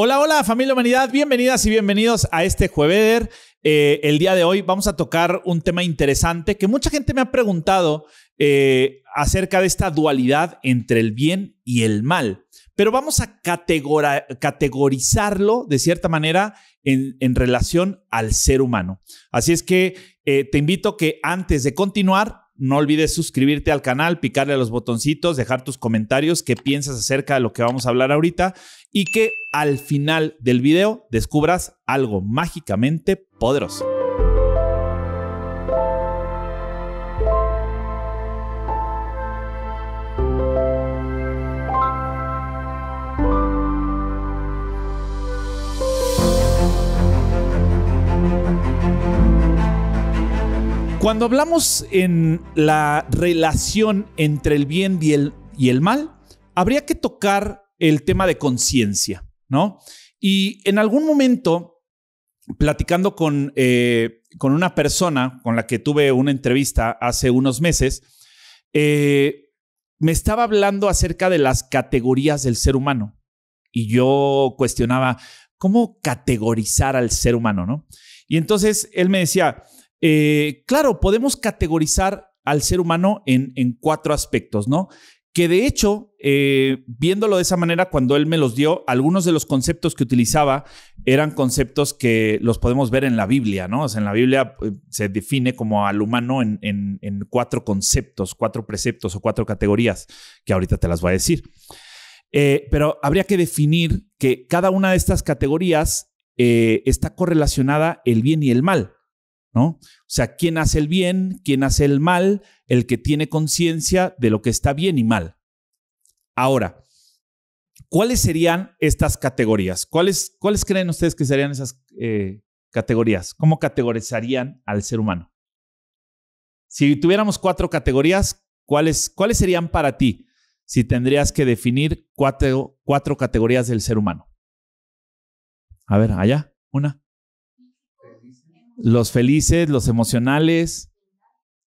Hola, hola familia humanidad, bienvenidas y bienvenidos a este jueves. Eh, el día de hoy vamos a tocar un tema interesante que mucha gente me ha preguntado eh, acerca de esta dualidad entre el bien y el mal, pero vamos a categorizarlo de cierta manera en, relación al ser humano. Así es que eh, te invito que antes de continuar no olvides suscribirte al canal, picarle a los botoncitos, dejar tus comentarios, qué piensas acerca de lo que vamos a hablar ahorita y que al final del video descubras algo mágicamente poderoso. Cuando hablamos en la relación entre el bien y el, mal, habría que tocar el tema de conciencia, ¿no? Y en algún momento, platicando con, eh, con, una persona con la que tuve una entrevista hace unos meses, eh, me estaba hablando acerca de las categorías del ser humano. Y yo cuestionaba, ¿cómo categorizar al ser humano? ¿no? Y entonces él me decía, eh, claro, podemos categorizar al ser humano en, cuatro aspectos, ¿no? Que de hecho, eh, viéndolo de esa manera, cuando él me los dio, algunos de los conceptos que utilizaba eran conceptos que los podemos ver en la Biblia, ¿no? O sea, en la Biblia eh, se define como al humano en, en, cuatro conceptos, cuatro preceptos o cuatro categorías, que ahorita te las voy a decir. pero habría que definir que cada una de estas categorías está correlacionada el bien y el mal. O sea, ¿quién hace el bien? ¿Quién hace el mal? El que tiene conciencia de lo que está bien y mal. Ahora, ¿cuáles serían estas categorías? ¿Cuáles, cuáles creen ustedes que serían esas eh, categorías? ¿Cómo categorizarían al ser humano? Si tuviéramos cuatro categorías, ¿cuáles, cuáles serían para ti si tendrías que definir cuatro categorías del ser humano? A ver, allá, una los felices, los emocionales,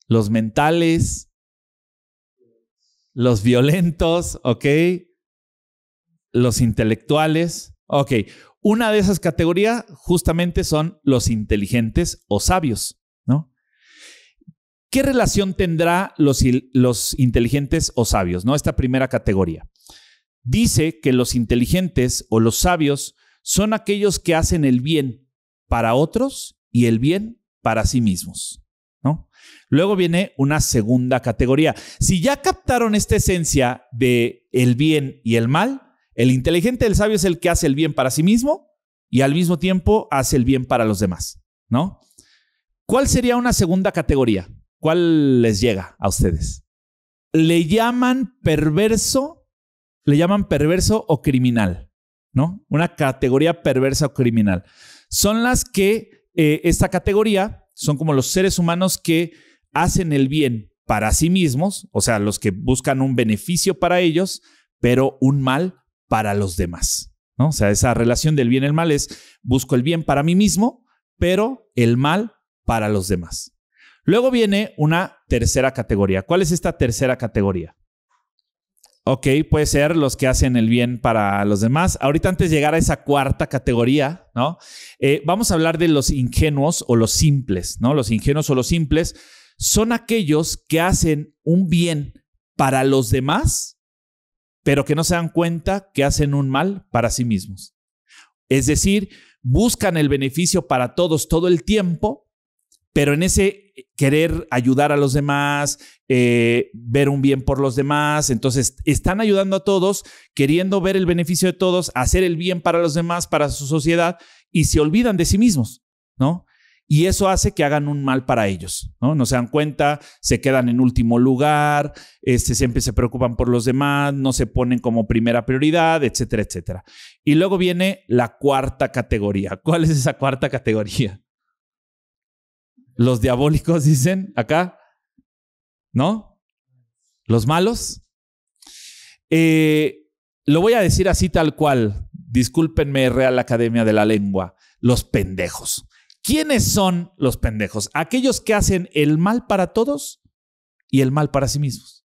los mentales, los violentos, ¿ok? Los intelectuales, ¿ok? Una de esas categorías justamente son los inteligentes o sabios, ¿no? ¿Qué relación tendrá los, los inteligentes o sabios, ¿no? Esta primera categoría. Dice que los inteligentes o los sabios son aquellos que hacen el bien para otros y el bien para sí mismos. ¿no? Luego viene una segunda categoría. Si ya captaron esta esencia de el bien y el mal, el inteligente, el sabio es el que hace el bien para sí mismo y al mismo tiempo hace el bien para los demás, ¿no? ¿Cuál sería una segunda categoría? ¿Cuál les llega a ustedes? Le llaman perverso, le llaman perverso o criminal, ¿no? Una categoría perversa o criminal. Son las que eh, esta categoría son como los seres humanos que hacen el bien para sí mismos, o sea, los que buscan un beneficio para ellos, pero un mal para los demás. ¿no? O sea, esa relación del bien y el mal es busco el bien para mí mismo, pero el mal para los demás. Luego viene una tercera categoría. ¿Cuál es esta tercera categoría? Ok, puede ser los que hacen el bien para los demás. Ahorita antes de llegar a esa cuarta categoría, ¿no? Eh, vamos a hablar de los ingenuos o los simples, ¿no? Los ingenuos o los simples son aquellos que hacen un bien para los demás, pero que no se dan cuenta que hacen un mal para sí mismos. Es decir, buscan el beneficio para todos todo el tiempo, pero en ese querer ayudar a los demás, eh, ver un bien por los demás, entonces están ayudando a todos, queriendo ver el beneficio de todos, hacer el bien para los demás, para su sociedad, y se olvidan de sí mismos, ¿no? Y eso hace que hagan un mal para ellos, ¿no? No se dan cuenta, se quedan en último lugar, este, siempre se preocupan por los demás, no se ponen como primera prioridad, etcétera, etcétera. Y luego viene la cuarta categoría. ¿Cuál es esa cuarta categoría? Los diabólicos dicen acá, ¿no? Los malos. Eh, lo voy a decir así tal cual. Discúlpenme, Real Academia de la Lengua. Los pendejos. ¿Quiénes son los pendejos? Aquellos que hacen el mal para todos y el mal para sí mismos.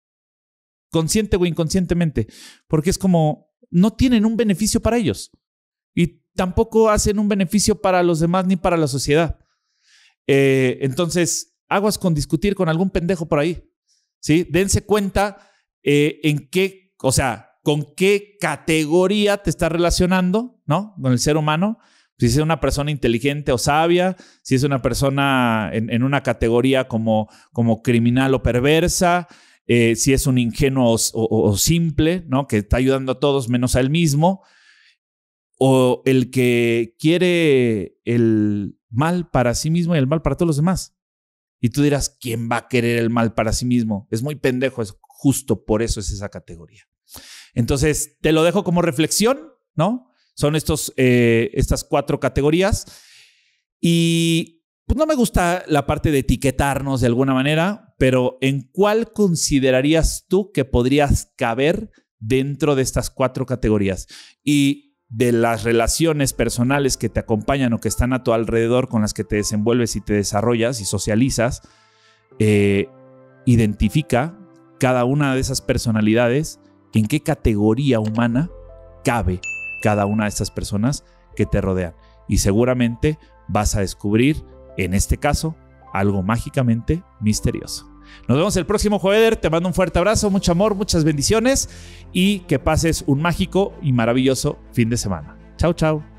Consciente o inconscientemente. Porque es como, no tienen un beneficio para ellos. Y tampoco hacen un beneficio para los demás ni para la sociedad. Eh, entonces, aguas con discutir con algún pendejo por ahí. ¿sí? Dense cuenta eh, en qué, o sea, con qué categoría te está relacionando, ¿no? Con el ser humano. Si es una persona inteligente o sabia, si es una persona en, una categoría como, como criminal o perversa, eh, si es un ingenuo o, o, simple, ¿no? Que está ayudando a todos menos a él mismo, o el que quiere el, mal para sí mismo y el mal para todos los demás. Y tú dirás, ¿quién va a querer el mal para sí mismo? Es muy pendejo, es justo por eso es esa categoría. Entonces, te lo dejo como reflexión, ¿no? Son estos, eh, estas cuatro categorías. Y pues, no me gusta la parte de etiquetarnos de alguna manera, pero ¿en cuál considerarías tú que podrías caber dentro de estas cuatro categorías? Y de las relaciones personales que te acompañan o que están a tu alrededor, con las que te desenvuelves y te desarrollas y socializas, eh, identifica cada una de esas personalidades, en qué categoría humana cabe cada una de esas personas que te rodean. Y seguramente vas a descubrir, en este caso, algo mágicamente misterioso. Nos vemos el próximo jueves. Te mando un fuerte abrazo, mucho amor, muchas bendiciones y que pases un mágico y maravilloso fin de semana. Chao, chao.